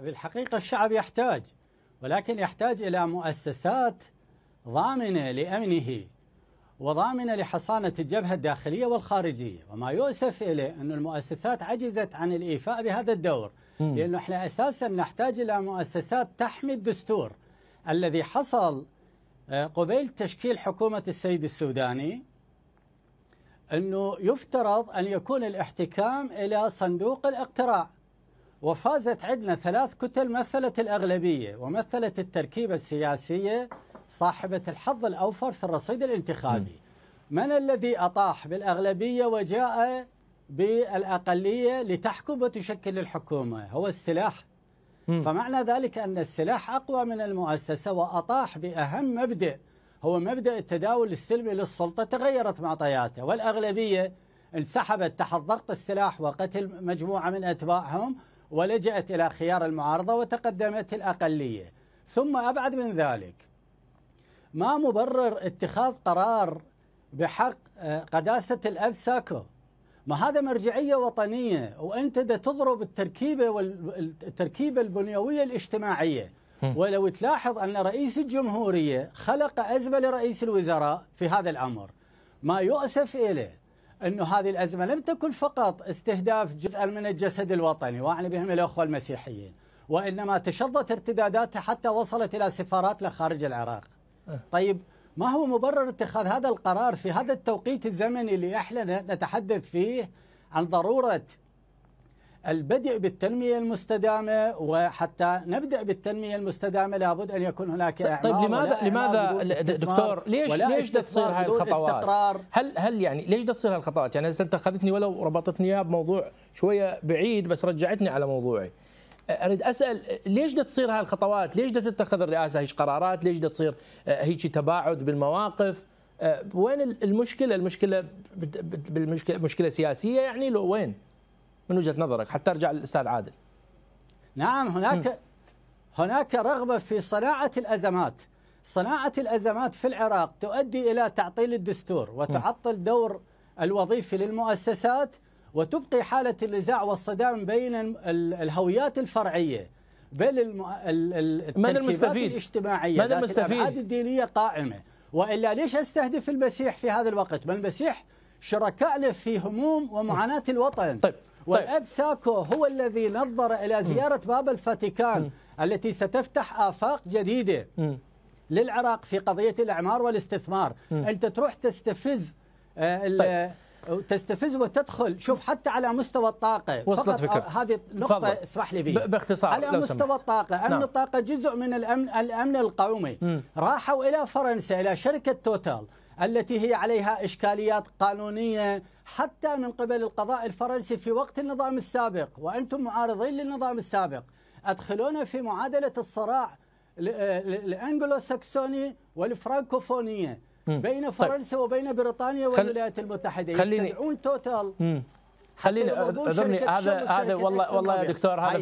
بالحقيقة الشعب يحتاج ولكن يحتاج إلى مؤسسات ضامنة لأمنه وضامنة لحصانة الجبهة الداخلية والخارجية وما يؤسف إليه أن المؤسسات عجزت عن الإيفاء بهذا الدور م. لأنه إحنا أساسا نحتاج إلى مؤسسات تحمي الدستور الذي حصل آه، قبيل تشكيل حكومة السيد السوداني أنه يفترض أن يكون الاحتكام إلى صندوق الاقتراع وفازت عندنا ثلاث كتل مثلت الأغلبية ومثلت التركيبة السياسية صاحبة الحظ الأوفر في الرصيد الانتخابي من الذي أطاح بالأغلبية وجاء بالأقلية لتحكم وتشكل الحكومة هو السلاح فمعنى ذلك أن السلاح أقوى من المؤسسة وأطاح بأهم مبدأ هو مبدأ التداول السلمي للسلطة تغيرت معطياته والأغلبية انسحبت تحت ضغط السلاح وقتل مجموعة من أتباعهم ولجأت إلى خيار المعارضة وتقدمت الأقلية ثم أبعد من ذلك ما مبرر اتخاذ قرار بحق آه، قداسة الأب ساكو ما هذا مرجعية وطنية وأنت دا تضرب التركيبة التركيبة البنيوية الاجتماعية ولو تلاحظ أن رئيس الجمهورية خلق أزمة لرئيس الوزراء في هذا الأمر ما يؤسف إليه أنه هذه الأزمة لم تكن فقط استهداف جزء من الجسد الوطني وأعني بهم الأخوة المسيحيين وإنما تشظت ارتداداتها حتى وصلت إلى سفارات لخارج العراق إيه. طيب ما هو مبرر اتخاذ هذا القرار في هذا التوقيت الزمني اللي احنا نتحدث فيه عن ضروره البدء بالتنمية المستدامة وحتى نبدأ بالتنمية المستدامة لابد أن يكون هناك طيب، طيب، إعمار طيب لماذا لماذا دكتور ليش ليش تصير هاي الخطوات؟ هل هل يعني ليش تصير هالخطوات؟ يعني هسه انت اخذتني ولو ربطتني اياها بموضوع شويه بعيد بس رجعتني على موضوعي. اريد اسال ليش بدها تصير هاي الخطوات؟ ليش بدها تتخذ الرئاسه هيك قرارات؟ ليش بدها تصير آه، هيك تباعد بالمواقف؟ آه، وين المشكله؟ المشكله بالمشكله مشكله سياسيه يعني لو وين؟ من وجهه نظرك حتى ارجع للاستاذ عادل نعم هناك م. هناك رغبه في صناعه الازمات صناعه الازمات في العراق تؤدي الى تعطيل الدستور وتعطل دور الوظيفي للمؤسسات وتبقي حاله النزاع والصدام بين الهويات الفرعيه بل من المستفيد؟ الاجتماعيه من المستفيد؟ الدينيه قائمه والا ليش استهدف المسيح في هذا الوقت؟ ما المسيح شركائنا في هموم ومعاناة الوطن طيب،, طيب. والاب ساكو هو الذي نظر الى زياره باب الفاتيكان التي ستفتح افاق جديده للعراق في قضيه الاعمار والاستثمار انت تروح تستفز آه، طيب. تستفز وتدخل شوف حتى على مستوى الطاقة وصلت آه، فكرة هذه نقطة اسمح لي بي باختصار على مستوى سمحت. الطاقة أمن نعم. الطاقة جزء من الأمن, الأمن القومي م. راحوا إلى فرنسا إلى شركة توتال التي هي عليها إشكاليات قانونية حتى من قبل القضاء الفرنسي في وقت النظام السابق وأنتم معارضين للنظام السابق أدخلونا في معادلة الصراع الأنجلو سكسوني والفرانكوفونية بين طيب. فرنسا طيب. وبين بريطانيا والولايات المتحدة خليني يستدعون توتال خليني اعذرني هذا هذا والله والله يا دكتور هذا طيب.